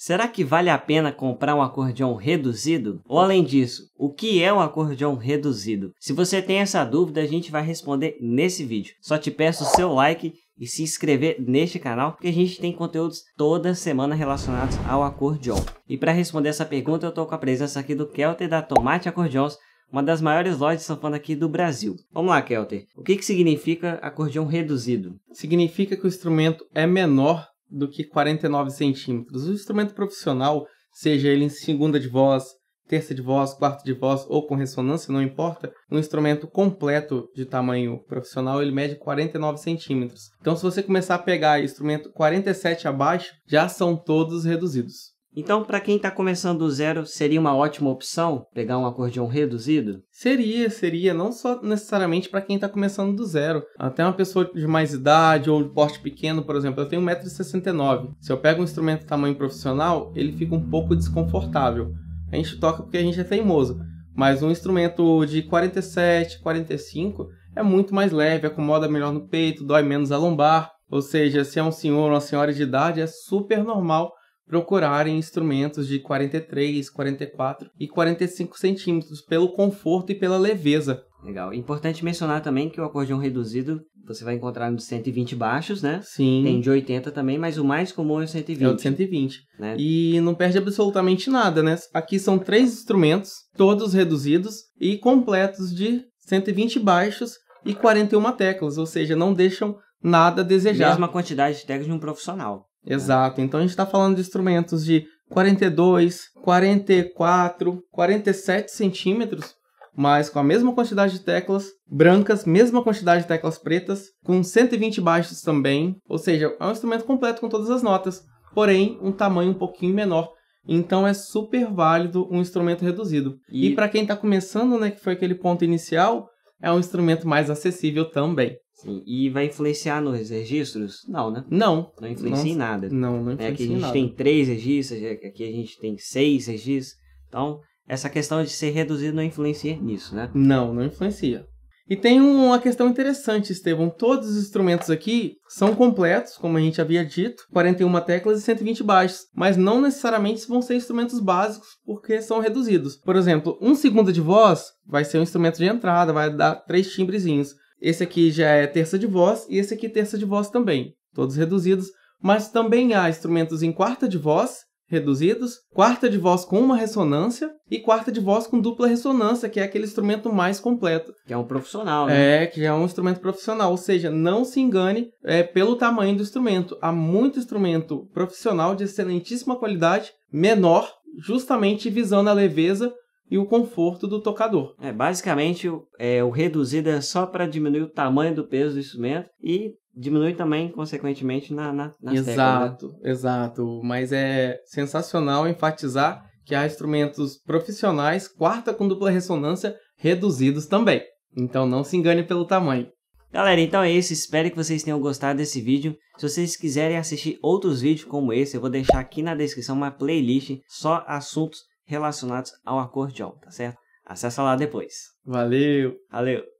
Será que vale a pena comprar um acordeão reduzido? Ou além disso, o que é um acordeão reduzido? Se você tem essa dúvida, a gente vai responder nesse vídeo. Só te peço o seu like e se inscrever neste canal, porque a gente tem conteúdos toda semana relacionados ao acordeão. E para responder essa pergunta, eu estou com a presença aqui do Kelter da Tomate Acordeons, uma das maiores lojas de sanfona aqui do Brasil. Vamos lá, Kelter. O que, que significa acordeão reduzido? Significa que o instrumento é menor do que 49 centímetros. O instrumento profissional, seja ele em segunda de voz, terça de voz, quarta de voz ou com ressonância, não importa, um instrumento completo de tamanho profissional ele mede 49 centímetros. Então, se você começar a pegar instrumento 47 abaixo, já são todos reduzidos. Então, para quem está começando do zero, seria uma ótima opção pegar um acordeão reduzido? Seria, seria. Não só necessariamente para quem está começando do zero. Até uma pessoa de mais idade ou de porte pequeno, por exemplo, eu tenho 1,69m. Se eu pego um instrumento tamanho profissional, ele fica um pouco desconfortável. A gente toca porque a gente é teimoso. Mas um instrumento de 47, 45 é muito mais leve, acomoda melhor no peito, dói menos a lombar. Ou seja, se é um senhor ou uma senhora de idade, é super normal procurarem instrumentos de 43, 44 e 45 centímetros pelo conforto e pela leveza. Legal. Importante mencionar também que o acordeão reduzido você vai encontrar nos 120 baixos, né? Sim. Tem de 80 também, mas o mais comum é o 120. É o de 120. Né? E não perde absolutamente nada, né? Aqui são três instrumentos, todos reduzidos e completos de 120 baixos e 41 teclas, ou seja, não deixam nada a desejar. Mesma quantidade de teclas de um profissional. Exato. Então a gente está falando de instrumentos de 42, 44, 47 centímetros, mas com a mesma quantidade de teclas brancas, mesma quantidade de teclas pretas, com 120 baixos também. Ou seja, é um instrumento completo com todas as notas, porém um tamanho um pouquinho menor. Então é super válido um instrumento reduzido. E, e para quem está começando, né, que foi aquele ponto inicial, é um instrumento mais acessível também. Sim. E vai influenciar nos registros? Não, né? Não. Não influencia em nada. Não, não né, influencia é, Aqui a gente nada. tem três registros, é, aqui a gente tem seis registros. Então, essa questão de ser reduzido não influencia nisso, né? Não, não influencia. E tem uma questão interessante, Estevam. Todos os instrumentos aqui são completos, como a gente havia dito, 41 teclas e 120 baixos, mas não necessariamente vão ser instrumentos básicos porque são reduzidos. Por exemplo, um segundo de voz vai ser um instrumento de entrada, vai dar três timbrezinhos. Esse aqui já é terça de voz e esse aqui é terça de voz também, todos reduzidos, mas também há instrumentos em quarta de voz reduzidos, quarta de voz com uma ressonância e quarta de voz com dupla ressonância, que é aquele instrumento mais completo. Que é um profissional, né? É, que é um instrumento profissional, ou seja, não se engane é, pelo tamanho do instrumento. Há muito instrumento profissional de excelentíssima qualidade, menor, justamente visando a leveza e o conforto do tocador. É basicamente é, o reduzido é só para diminuir o tamanho do peso do instrumento e diminui também, consequentemente, na, na nas Exato, teclas, né? exato. Mas é sensacional enfatizar que há instrumentos profissionais, quarta com dupla ressonância, reduzidos também. Então não se engane pelo tamanho. Galera, então é isso. Espero que vocês tenham gostado desse vídeo. Se vocês quiserem assistir outros vídeos como esse, eu vou deixar aqui na descrição uma playlist só assuntos relacionados ao acordeão, tá certo? Acessa lá depois. Valeu! Valeu!